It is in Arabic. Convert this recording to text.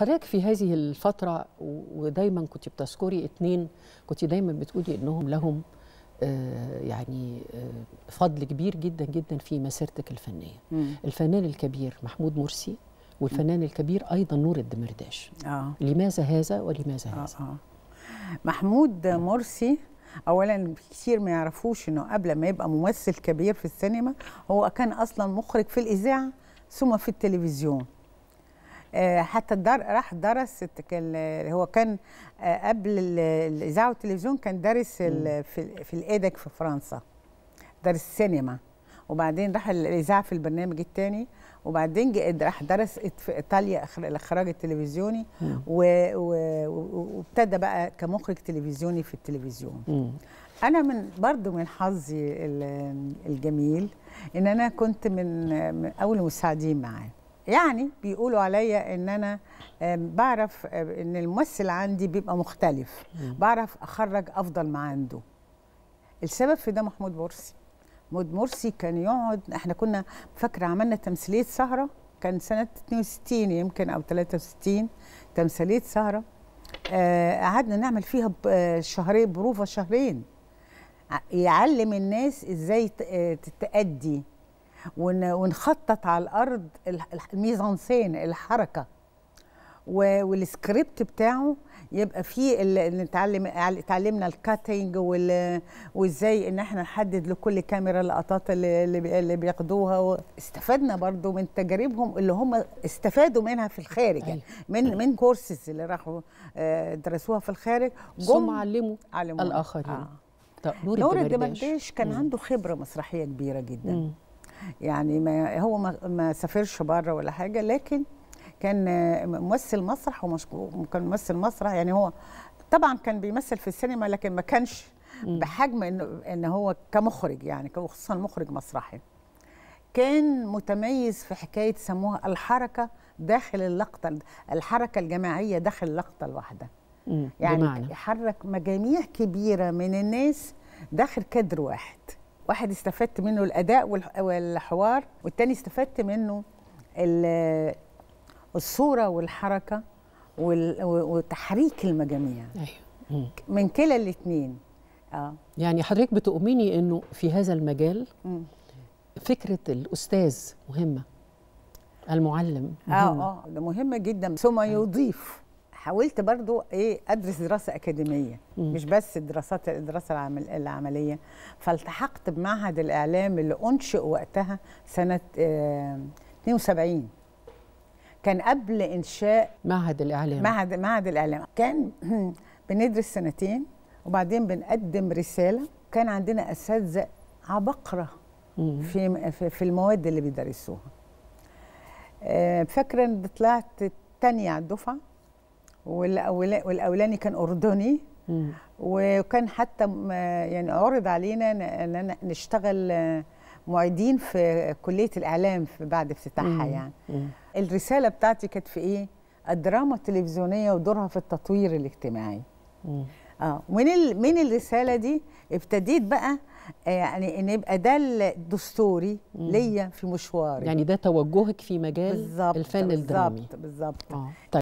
حضرتك في هذه الفترة ودايما كنت بتذكري اتنين كنت دايما بتقولي انهم لهم آه، يعني آه، فضل كبير جدا جدا في مسيرتك الفنية مم. الفنان الكبير محمود مرسي والفنان الكبير ايضا نور الدمرداش آه. لماذا هذا ولماذا آه، هذا آه آه. محمود مرسي اولا كتير ما يعرفوش انه قبل ما يبقى ممثل كبير في السينما هو كان اصلا مخرج في الاذاعه ثم في التلفزيون آه، حتى الدار راح درس آه، هو كان آه، قبل الاذاعه والتلفزيون كان دارس في, في في فرنسا درس سينما وبعدين راح الاذاعه في البرنامج الثاني وبعدين راح درس في ايطاليا الاخراج التلفزيوني وابتدى بقى كمخرج تلفزيوني في التلفزيون انا من برضو من حظي الجميل ان انا كنت من, من اول المساعدين معاه يعني بيقولوا عليا ان انا بعرف ان الممثل عندي بيبقى مختلف بعرف اخرج افضل ما عنده السبب في ده محمود مرسي محمود مرسي كان يقعد احنا كنا فاكره عملنا تمثيليه سهره كان سنه 62 يمكن او 63 تمثيليه سهره آه، قعدنا نعمل فيها آه، شهرين بروفه شهرين يعلم الناس ازاي آه، تتأدي ونخطط على الارض الميزانسين الحركه والسكريبت بتاعه يبقى فيه اللي نتعلم اتعلمنا الكاتنج وازاي ان احنا نحدد لكل كاميرا اللقطات اللي, اللي بياخدوها استفدنا برضو من تجاربهم اللي هم استفادوا منها في الخارج يعني أيوة. من أيوة. من كورسز اللي راحوا آه، درسوها في الخارج ثم علموا علموا الاخرين آه. طب نور الدمرداش كان عنده خبره مسرحيه كبيره جدا مم. يعني ما هو ما, سافرش بره ولا حاجه لكن كان ممثل مسرح ومشكور كان ممثل مسرح يعني هو طبعا كان بيمثل في السينما لكن ما كانش بحجم انه ان هو كمخرج يعني وخصوصا مخرج مسرحي كان متميز في حكايه سموها الحركه داخل اللقطه الحركه الجماعيه داخل اللقطه الواحده يعني بمعنى. مجاميع كبيره من الناس داخل كادر واحد واحد استفدت منه الاداء والحوار والتاني استفدت منه الصوره والحركه وتحريك المجاميع أيوة. من كلا الاثنين اه يعني حضرتك بتؤمني انه في هذا المجال فكره الاستاذ مهمه المعلم آه، مهمه اه اه ده مهمه جدا ثم أيوة. يضيف حاولت برضو ايه ادرس دراسه اكاديميه مم. مش بس الدراسات الدراسه العمل العمليه فالتحقت بمعهد الاعلام اللي انشئ وقتها سنه آه 72 كان قبل انشاء معهد الاعلام معهد معهد الاعلام كان بندرس سنتين وبعدين بنقدم رساله كان عندنا اساتذه عبقره في في المواد اللي بيدرسوها آه، فاكره ان طلعت الثانيه على الدفعه والاولاني كان اردني وكان حتى يعني عرض علينا ان نشتغل معيدين في كليه الاعلام في بعد افتتاحها يعني الرساله بتاعتي كانت في ايه الدراما التلفزيونيه ودورها في التطوير الاجتماعي اه من من الرساله دي ابتديت بقى آه، يعني ان يبقى ده الدستوري ليا في مشواري يعني ده توجهك في مجال بالزبط الفن بالزبط الدرامي بالظبط بالظبط آه. طيب.